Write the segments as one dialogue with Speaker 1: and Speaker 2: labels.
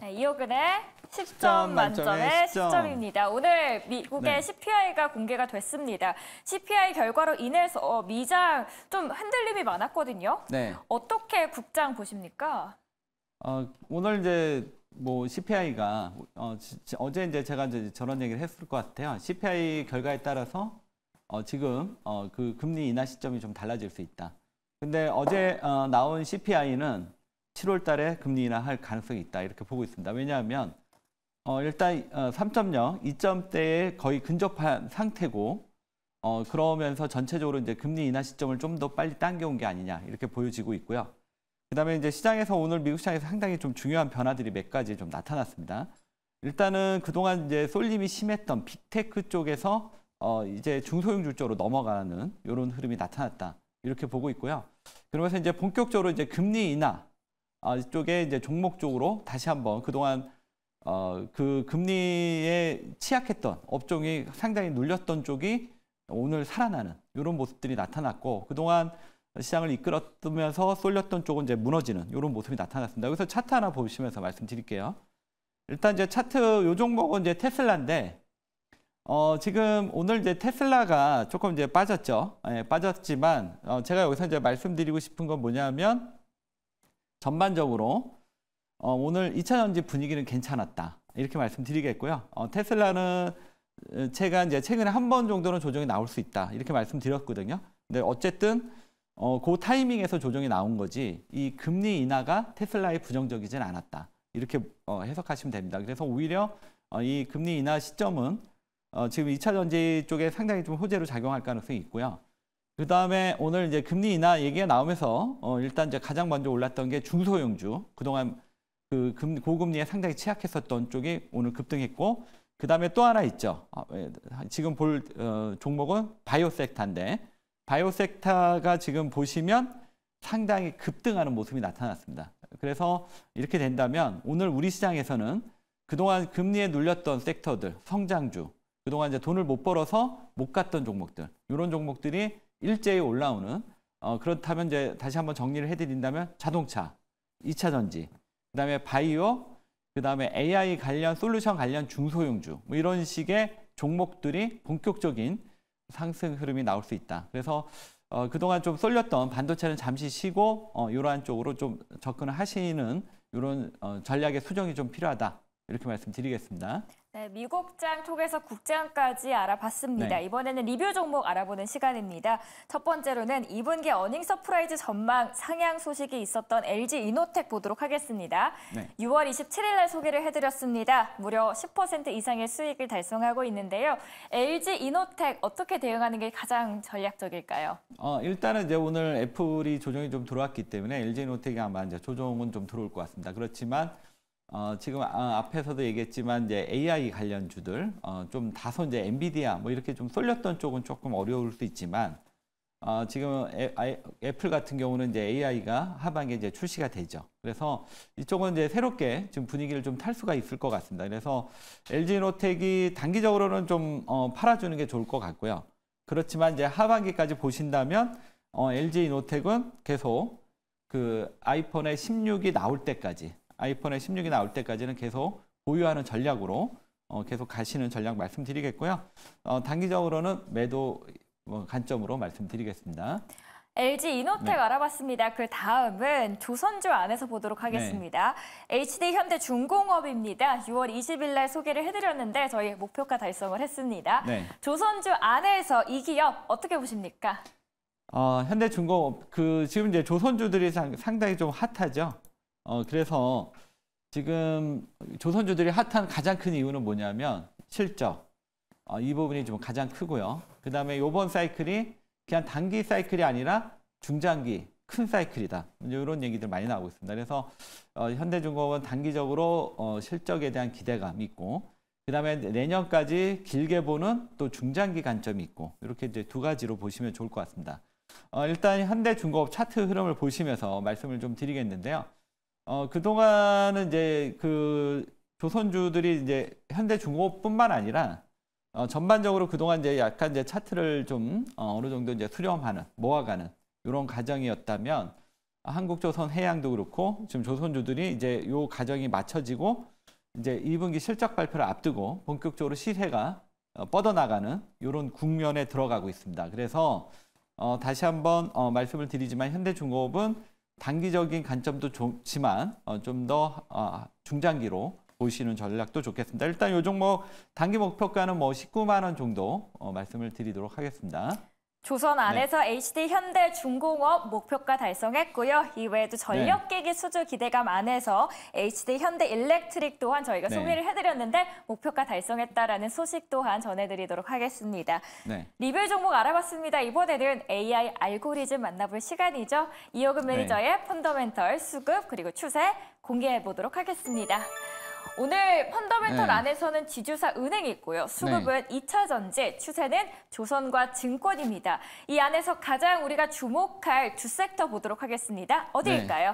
Speaker 1: 네, 이호근의 10점 만점의 10점. 입니다 오늘 미국의 네. CPI가 공개가 됐습니다. CPI 결과로 인해서 미장 좀 흔들림이 많았거든요. 네. 어떻게 국장 보십니까?
Speaker 2: 어, 오늘 이제 뭐 CPI가 어, 제 이제 제가 이제 저런 얘기를 했을 것 같아요. CPI 결과에 따라서 어, 지금 어, 그 금리 인하 시점이 좀 달라질 수 있다. 근데 어제 어, 나온 CPI는 7월 달에 금리 인하할 가능성이 있다 이렇게 보고 있습니다. 왜냐하면 어, 일단 어, 3.0, 2점대에 거의 근접한 상태고 어, 그러면서 전체적으로 이제 금리 인하 시점을 좀 더 빨리 당겨온 게 아니냐 이렇게 보여지고 있고요. 그다음에 이제 시장에서 오늘 미국 시장에서 상당히 좀 중요한 변화들이 몇 가지 좀 나타났습니다. 일단은 그동안 이제 쏠림이 심했던 빅테크 쪽에서 어, 이제 중소형주 쪽으로 넘어가는 이런 흐름이 나타났다 이렇게 보고 있고요. 그러면서 이제 본격적으로 이제 금리 인하 어, 이쪽에 이제 종목 적으로 다시 한번 그동안 어, 그 금리에 취약했던 업종이 상당히 눌렸던 쪽이 오늘 살아나는 이런 모습들이 나타났고 그동안 시장을 이끌었으면서 쏠렸던 쪽은 이제 무너지는 이런 모습이 나타났습니다. 여기서 차트 하나 보시면서 말씀드릴게요. 일단 이제 차트 요 종목은 이제 테슬라인데 어, 지금 오늘 이제 테슬라가 조금 이제 빠졌죠. 예, 빠졌지만 어, 제가 여기서 이제 말씀드리고 싶은 건 뭐냐면 전반적으로 어, 오늘 2차 전지 분위기는 괜찮았다. 이렇게 말씀드리겠고요. 어, 테슬라는 제가 어, 이제 최근에 한 번 정도는 조정이 나올 수 있다. 이렇게 말씀드렸거든요. 근데 어쨌든 어, 그 타이밍에서 조정이 나온 거지 이 금리 인하가 테슬라에 부정적이진 않았다. 이렇게 어, 해석하시면 됩니다. 그래서 오히려 어, 이 금리 인하 시점은 어, 지금 2차 전지 쪽에 상당히 좀 호재로 작용할 가능성이 있고요. 그 다음에 오늘 이제 금리 인하 얘기가 나오면서 어 일단 이제 가장 먼저 올랐던 게 중소형주. 그동안 그 금, 고금리에 상당히 취약했었던 쪽이 오늘 급등했고 그 다음에 또 하나 있죠. 아, 지금 볼 어, 종목은 바이오 섹터인데 바이오 섹터가 지금 보시면 상당히 급등하는 모습이 나타났습니다. 그래서 이렇게 된다면 오늘 우리 시장에서는 그동안 금리에 눌렸던 섹터들, 성장주, 그동안 이제 돈을 못 벌어서 못 갔던 종목들, 이런 종목들이 일제히 올라오는 어, 그렇다면 이제 다시 한번 정리를 해드린다면 자동차, 2차 전지, 그다음에 바이오, 그다음에 AI 관련 솔루션 관련 중소형주 뭐 이런 식의 종목들이 본격적인 상승 흐름이 나올 수 있다. 그래서 어, 그동안 좀 쏠렸던 반도체는 잠시 쉬고 어, 이러한 쪽으로 좀 접근을 하시는 이런 어, 전략의 수정이 좀 필요하다. 이렇게 말씀드리겠습니다.
Speaker 1: 네, 미국장 통해서 국장까지 알아봤습니다. 네. 이번에는 리뷰 종목 알아보는 시간입니다. 첫 번째로는 2분기 어닝 서프라이즈 전망 상향 소식이 있었던 LG 이노텍 보도록 하겠습니다. 네. 6월 27일 날 소개를 해드렸습니다. 무려 10% 이상의 수익을 달성하고 있는데요. LG 이노텍 어떻게 대응하는 게 가장 전략적일까요?
Speaker 2: 어, 일단은 이제 오늘 애플이 조정이 좀 들어왔기 때문에 LG 이노텍이 아마 이제 조정은 좀 들어올 것 같습니다. 그렇지만 어, 지금 아, 앞에서도 얘기했지만 이제 AI 관련주들 어, 좀 다소 이제 엔비디아 뭐 이렇게 좀 쏠렸던 쪽은 조금 어려울 수 있지만 어, 지금 아, 애, 플 같은 경우는 이제 AI가 하반기에 이제 출시가 되죠. 그래서 이쪽은 이제 새롭게 지금 분위기를 좀 탈 수가 있을 것 같습니다. 그래서 LG노텍이 단기적으로는 좀 어, 팔아주는 게 좋을 것 같고요. 그렇지만 이제 하반기까지 보신다면 어, LG노텍은 계속 그 아이폰의 16이 나올 때까지 아이폰의 16이 나올 때까지는 계속 보유하는 전략으로 어, 계속 가시는 전략 말씀드리겠고요. 어, 단기적으로는 매도 어, 관점으로 말씀드리겠습니다.
Speaker 1: LG 이노텍 네. 알아봤습니다. 그 다음은 조선주 안에서 보도록 하겠습니다. 네. HD 현대중공업입니다. 6월 20일 날 소개를 해드렸는데 저희 목표가 달성을 했습니다. 네. 조선주 안에서 이 기업 어떻게 보십니까?
Speaker 2: 어, 현대중공업 그 지금 이제 조선주들이 상당히 좀 핫하죠. 어, 그래서 지금 조선주들이 핫한 가장 큰 이유는 뭐냐면 실적. 어, 이 부분이 좀 가장 크고요. 그 다음에 이번 사이클이 그냥 단기 사이클이 아니라 중장기, 큰 사이클이다. 이런 얘기들 많이 나오고 있습니다. 그래서 어, 현대중공업은 단기적으로 어, 실적에 대한 기대감이 있고 그 다음에 내년까지 길게 보는 또 중장기 관점이 있고 이렇게 이제 두 가지로 보시면 좋을 것 같습니다. 어, 일단 현대중공업 차트 흐름을 보시면서 말씀을 좀 드리겠는데요. 어, 그동안은 이제 그 조선주들이 이제 현대 중업뿐만 아니라 어, 전반적으로 그동안 이제 약간 이제 차트를 좀 어, 어느 정도 이제 수렴하는 모아가는 이런 과정이었다면 한국조선 해양도 그렇고 지금 조선주들이 이제 요 과정이 맞춰지고 이제 2분기 실적 발표를 앞두고 본격적으로 시세가 어, 뻗어나가는 이런 국면에 들어가고 있습니다. 그래서 어, 다시 한번 어, 말씀을 드리지만 현대중공업은 단기적인 관점도 좋지만 어, 좀더 어, 중장기로 보시는 전략도 좋겠습니다. 일단 요 종목 뭐 단기 목표가는 뭐 19만 원 정도 어, 말씀을 드리도록 하겠습니다.
Speaker 1: 조선 네. 안에서 네. HD 현대 중공업 목표가 달성했고요. 이외에도 네. 전력기기 네. 수주 기대감 안에서 HD 현대 일렉트릭 또한 저희가 네. 소개를 해드렸는데 목표가 달성했다라는 소식 또한 전해드리도록 하겠습니다. 네. 리뷰 종목 알아봤습니다. 이번에는 AI 알고리즘 만나볼 시간이죠. 이호금 매니저의 펀더멘털, 수급 그리고 추세 공개해보도록 하겠습니다. 오늘 펀더멘털 네. 안에서는 지주사 은행이 있고요. 수급은 네. 2차 전지, 추세는 조선과 증권입니다. 이 안에서 가장 우리가 주목할 두 섹터 보도록 하겠습니다. 어디일까요?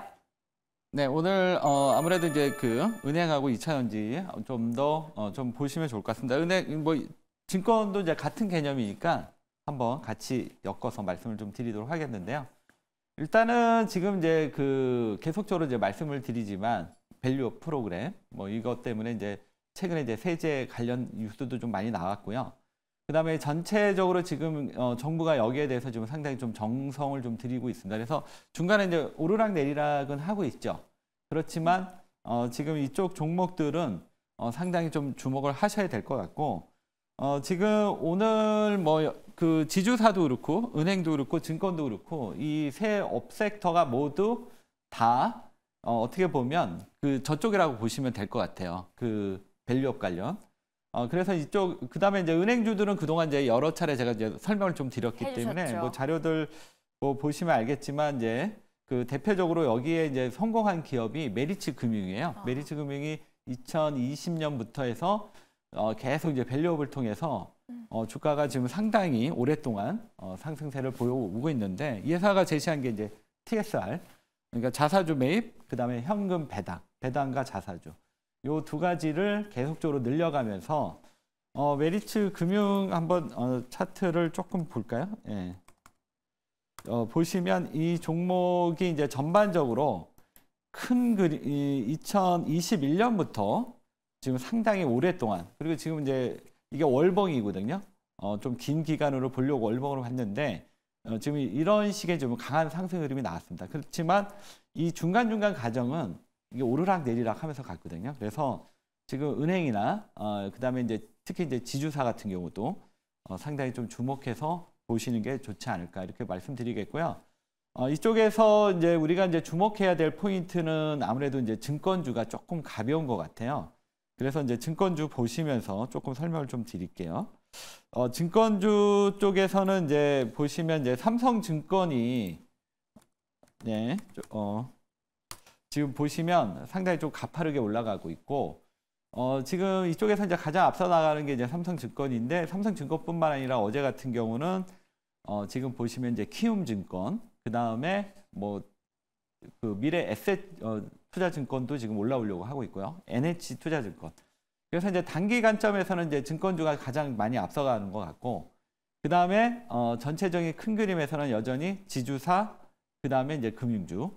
Speaker 2: 네. 네, 오늘 어, 아무래도 이제 그 은행하고 2차 전지 좀더 어, 좀 보시면 좋을 것 같습니다. 은행 뭐 증권도 이제 같은 개념이니까 한번 같이 엮어서 말씀을 좀 드리도록 하겠는데요. 일단은 지금 이제 그 계속적으로 이제 말씀을 드리지만 밸류 프로그램 뭐 이것 때문에 이제 최근에 이제 세제 관련 뉴스도 좀 많이 나왔고요. 그다음에 전체적으로 지금 어, 정부가 여기에 대해서 지금 상당히 좀 정성을 좀 드리고 있습니다. 그래서 중간에 이제 오르락 내리락은 하고 있죠. 그렇지만 어, 지금 이쪽 종목들은 어, 상당히 좀 주목을 하셔야 될 것 같고 어, 지금 오늘 뭐 그 지주사도 그렇고 은행도 그렇고 증권도 그렇고 이 세 업섹터가 모두 다 어, 어떻게 보면 그 저쪽이라고 보시면 될 것 같아요. 그 밸류업 관련. 어, 그래서 이쪽 그다음에 이제 은행주들은 그동안 이제 여러 차례 제가 이제 설명을 좀 드렸기 해주셨죠. 때문에 뭐 자료들 뭐 보시면 알겠지만 이제 그 대표적으로 여기에 이제 성공한 기업이 메리츠 금융이에요. 아. 메리츠 금융이 2020년부터 해서 어, 계속 이제 밸류업을 통해서 음. 어, 주가가 지금 상당히 오랫동안 어, 상승세를 보여오고 있는데 이 회사가 제시한 게 이제 TSR 그러니까 자사주 매입, 그 다음에 현금 배당, 배당과 자사주. 요 두 가지를 계속적으로 늘려가면서 어, 메리츠 금융 한번 어, 차트를 조금 볼까요? 예. 어, 보시면 이 종목이 이제 전반적으로 큰 그림, 2021년부터 지금 상당히 오랫동안, 그리고 지금 이제 이게 월봉이거든요. 어, 좀 긴 기간으로 보려고 월봉으로 봤는데, 어, 지금 이런 식의 좀 강한 상승 흐름이 나왔습니다. 그렇지만 이 중간중간 과정은 이게 오르락 내리락 하면서 갔거든요. 그래서 지금 은행이나 어, 그다음에 이제 특히 이제 지주사 같은 경우도 어, 상당히 좀 주목해서 보시는 게 좋지 않을까 이렇게 말씀드리겠고요. 어, 이쪽에서 이제 우리가 이제 주목해야 될 포인트는 아무래도 이제 증권주가 조금 가벼운 것 같아요. 그래서 이제 증권주 보시면서 조금 설명을 좀 드릴게요. 어, 증권주 쪽에서는 이제 보시면 이제 삼성증권이 예, 네, 어, 지금 보시면 상당히 좀 가파르게 올라가고 있고 어, 지금 이쪽에서 이제 가장 앞서 나가는 게 이제 삼성증권인데 삼성증권뿐만 아니라 어제 같은 경우는 어, 지금 보시면 이제 키움증권 뭐 그 다음에 뭐그 미래 에셋 어, 투자증권도 지금 올라오려고 하고 있고요 NH 투자증권 그래서 이제 단기 관점에서는 이제 증권주가 가장 많이 앞서가는 것 같고 그 다음에 어, 전체적인 큰 그림에서는 여전히 지주사 그 다음에 이제 금융주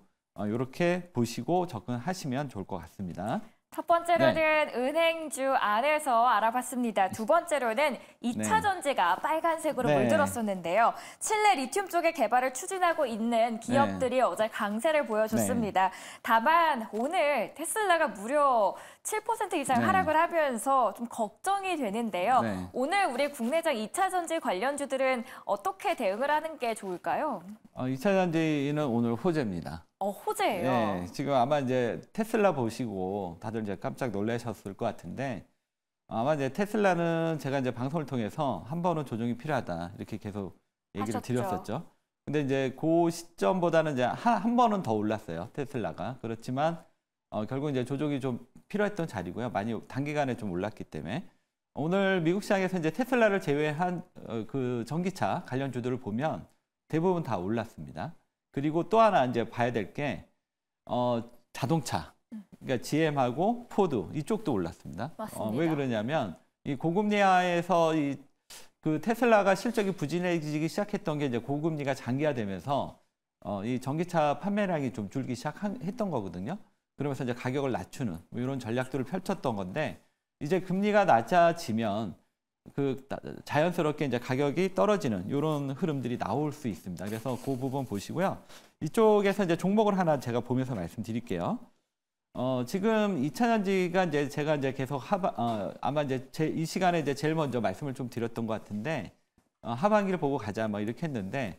Speaker 2: 이렇게 어, 보시고 접근하시면 좋을 것 같습니다.
Speaker 1: 첫 번째로는 네. 은행주 안에서 알아봤습니다. 두 번째로는 이차 네. 전지가 빨간색으로 네. 물들었었는데요. 칠레 리튬 쪽의 개발을 추진하고 있는 기업들이 네. 어제 강세를 보여줬습니다. 다만 오늘 테슬라가 무려 7% 이상 네. 하락을 하면서 좀 걱정이 되는데요. 네. 오늘 우리 국내장 2차 전지 관련주들은 어떻게 대응을 하는 게 좋을까요?
Speaker 2: 어, 2차 전지는 오늘 호재입니다.
Speaker 1: 어, 호재예요? 네,
Speaker 2: 지금 아마 이제 테슬라 보시고 다들 이제 깜짝 놀라셨을 것 같은데 아마 이제 테슬라는 제가 이제 방송을 통해서 한 번은 조정이 필요하다 이렇게 계속 얘기를 하셨죠. 드렸었죠. 근데 이제 그 시점보다는 이제 한, 한 번은 더 올랐어요 테슬라가 그렇지만 어, 결국 이제 조정이 좀 필요했던 자리고요. 많이 단기간에 좀 올랐기 때문에 오늘 미국 시장에서 이제 테슬라를 제외한 어, 그 전기차 관련 주들을 보면 대부분 다 올랐습니다. 그리고 또 하나 이제 봐야 될게 어, 자동차. 그러니까 GM하고 포드 이쪽도 올랐습니다. 어, 왜 그러냐면 이 고금리화에서 이 그 테슬라가 실적이 부진해지기 시작했던 게 이제 고금리가 장기화되면서 어, 이 전기차 판매량이 좀 줄기 시작했던 거거든요. 그러면서 이제 가격을 낮추는 뭐 이런 전략들을 펼쳤던 건데 이제 금리가 낮아지면 그 자연스럽게 이제 가격이 떨어지는 이런 흐름들이 나올 수 있습니다. 그래서 그 부분 보시고요. 이쪽에서 이제 종목을 하나 제가 보면서 말씀드릴게요. 어, 지금 2차전지가 이제 제가 이제 계속 하반, 어, 아마 이제 제, 이 시간에 이제 제일 먼저 말씀을 좀 드렸던 것 같은데, 어, 하반기를 보고 가자, 뭐 이렇게 했는데,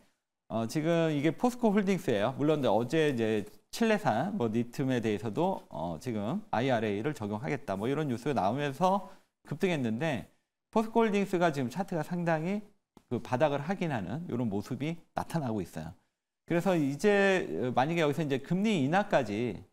Speaker 2: 어, 지금 이게 포스코 홀딩스예요. 물론 이제 어제 이제 칠레산, 뭐 니트에 대해서도 어, 지금 IRA를 적용하겠다. 뭐 이런 뉴스가 나오면서 급등했는데 포스코홀딩스가 지금 차트가 상당히 그 바닥을 확인하는 이런 모습이 나타나고 있어요. 그래서 이제 어, 만약에 여기서 이제 금리 인하까지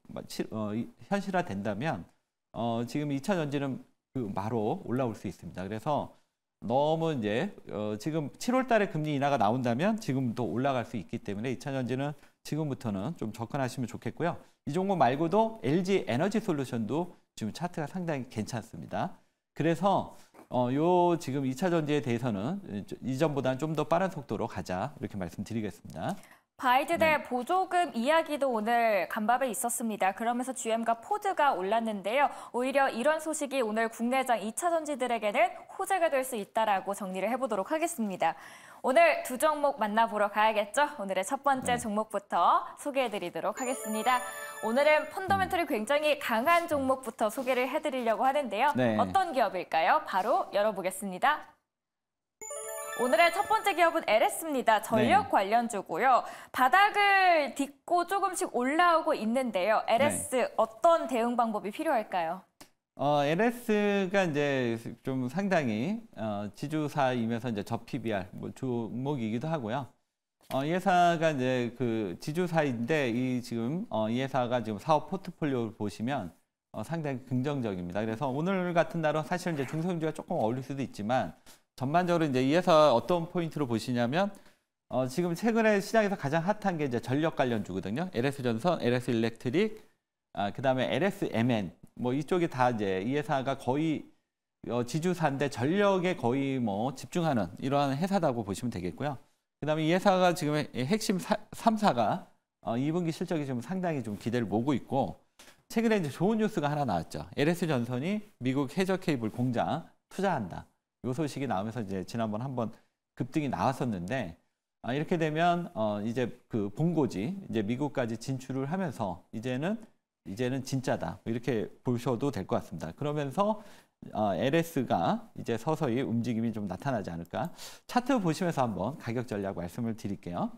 Speaker 2: 어, 현실화 된다면 어, 지금 2차 전지는 그 마로 올라올 수 있습니다. 그래서 너무 이제 어, 지금 7월 달에 금리 인하가 나온다면 지금 도 올라갈 수 있기 때문에 2차 전지는 지금부터는 좀 접근하시면 좋겠고요. 이 종목 말고도 LG 에너지 솔루션도 지금 차트가 상당히 괜찮습니다. 그래서 어, 요 지금 2차 전지에 대해서는 이전보다는 좀 더 빠른 속도로 가자 이렇게 말씀드리겠습니다.
Speaker 1: 바이든 대 네. 보조금 이야기도 오늘 간밥에 있었습니다. 그러면서 GM과 포드가 올랐는데요. 오히려 이런 소식이 오늘 국내장 2차 전지들에게는 호재가 될 수 있다라고 정리를 해보도록 하겠습니다. 오늘 두 종목 만나보러 가야겠죠? 오늘의 첫 번째 네. 종목부터 소개해드리도록 하겠습니다. 오늘은 펀더멘털이 굉장히 강한 종목부터 소개를 해드리려고 하는데요. 네. 어떤 기업일까요? 바로 열어보겠습니다. 오늘의 첫 번째 기업은 LS입니다. 전력 네. 관련주고요. 바닥을 딛고 조금씩 올라오고 있는데요. LS 네. 어떤 대응 방법이 필요할까요?
Speaker 2: 어, LS가 이제 좀 상당히 어, 지주사이면서 이제 저 PBR 뭐 주목이기도 하고요. 어, 이 회사가 이제 그 지주사인데 이 지금 어, 이 회사가 지금 사업 포트폴리오를 보시면 어, 상당히 긍정적입니다. 그래서 오늘 같은 날은 사실 이제 중소형주가 조금 어울릴 수도 있지만 전반적으로 이제 이 회사 어떤 포인트로 보시냐면 어, 지금 최근에 시장에서 가장 핫한 게 이제 전력 관련 주거든요. LS전선, LS일렉트릭, 아, 그다음에 LSMN 뭐 이쪽이 다 이제 이 회사가 거의 어, 지주사인데 전력에 거의 뭐 집중하는 이러한 회사라고 보시면 되겠고요. 그다음에 이 회사가 지금 핵심 사, 3사가 어, 2분기 실적이 좀 상당히 좀 기대를 모고 있고 최근에 이제 좋은 뉴스가 하나 나왔죠. LS전선이 미국 해저 케이블 공장 투자한다. 요 소식이 나오면서 이제 지난번 한번 급등이 나왔었는데 아, 이렇게 되면 어, 이제 그 본고지 이제 미국까지 진출을 하면서 이제는 이제는 진짜다 이렇게 보셔도 될 것 같습니다. 그러면서 아, LS가 이제 서서히 움직임이 좀 나타나지 않을까 차트 보시면서 한번 가격 전략 말씀을 드릴게요.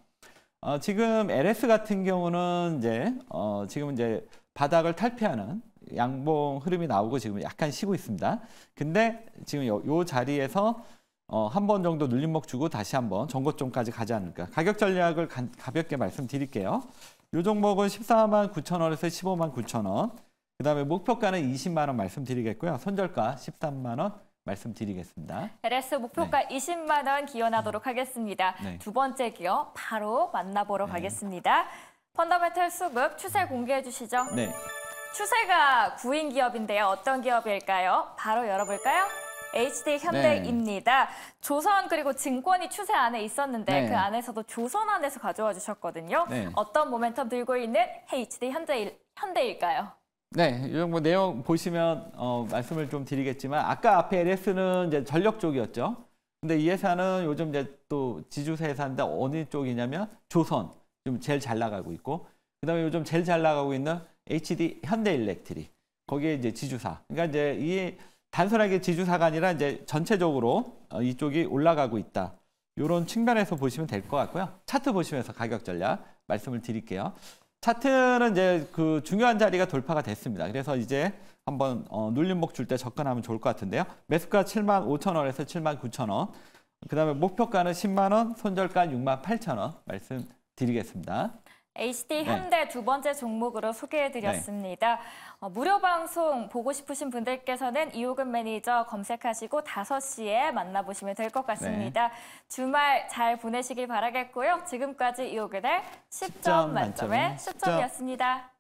Speaker 2: 어, 지금 LS 같은 경우는 이제 어, 지금 이제 바닥을 탈피하는 양봉 흐름이 나오고 지금 약간 쉬고 있습니다. 근데 지금 요, 요 자리에서 어, 한 번 정도 눌림목 주고 다시 한번 전고점까지 가지 않을까. 가격 전략을 가, 가볍게 말씀드릴게요. 요 종목은 14만 9천 원에서 15만 9천 원. 그 다음에 목표가는 20만 원 말씀드리겠고요. 손절가 13만 원 말씀드리겠습니다.
Speaker 1: LS 목표가 네. 20만 원 기원하도록 음. 하겠습니다. 네. 두 번째 기업 바로 만나보러 네. 가겠습니다. 펀더멘털 수급 추세 공개해 주시죠. 네. 추세가 구인 기업인데요. 어떤 기업일까요? 바로 열어볼까요? HD 네. 현대입니다. 네. 조선 그리고 증권이 추세 안에 있었는데 네. 그 안에서도 조선 안에서 가져와 주셨거든요. 네. 어떤 모멘텀 들고 있는 HD 현대 일 현대일까요?
Speaker 2: 네, 이런 뭐 내용 보시면 어, 말씀을 좀 드리겠지만 아까 앞에 LS는 이제 전력 쪽이었죠. 근데 이 회사는 요즘 이제 또 지주사 회사인데 어느 쪽이냐면 조선 좀 제일 잘 나가고 있고 그다음에 요즘 제일 잘 나가고 있는 HD 현대일렉트리 거기에 이제 지주사. 그러니까 이제 이 단순하게 지주사가 아니라 이제 전체적으로 어, 이쪽이 올라가고 있다. 이런 측면에서 보시면 될 것 같고요. 차트 보시면서 가격 전략 말씀을 드릴게요. 차트는 이제 그 중요한 자리가 돌파가 됐습니다. 그래서 이제 한번 어, 눌림목 줄 때 접근하면 좋을 것 같은데요. 매수가 7만 5천 원에서 7만 9천 원. 그 다음에 목표가는 10만 원, 손절가 6만 8천 원 말씀드리겠습니다.
Speaker 1: HT 네. 현대 네. 두 번째 종목으로 소개해드렸습니다. 네. 어, 무료 방송 보고 싶으신 분들께서는 이호근 매니저 검색하시고 5시에 만나보시면 될 것 같습니다. 네. 주말 잘 보내시길 바라겠고요. 지금까지 이호근의 10점, 10점 만점의 10점이었습니다.